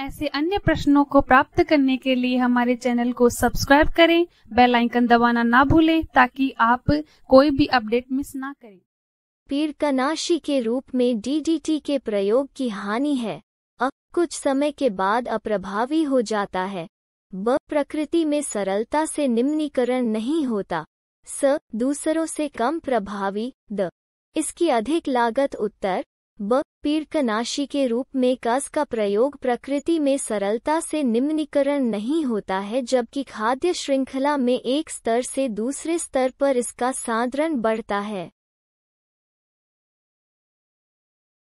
ऐसे अन्य प्रश्नों को प्राप्त करने के लिए हमारे चैनल को सब्सक्राइब करें बेल आइकन दबाना ना भूलें ताकि आप कोई भी अपडेट मिस ना करें पीड़कनाशी के रूप में डीडीटी के प्रयोग की हानि है अब कुछ समय के बाद अप्रभावी हो जाता है ब प्रकृति में सरलता से निम्नीकरण नहीं होता स दूसरों से कम प्रभावी द इसकी अधिक लागत उत्तर ब पीड़कनाशी के रूप में कस का प्रयोग प्रकृति में सरलता से निम्नीकरण नहीं होता है जबकि खाद्य श्रृंखला में एक स्तर से दूसरे स्तर पर इसका साधरण बढ़ता है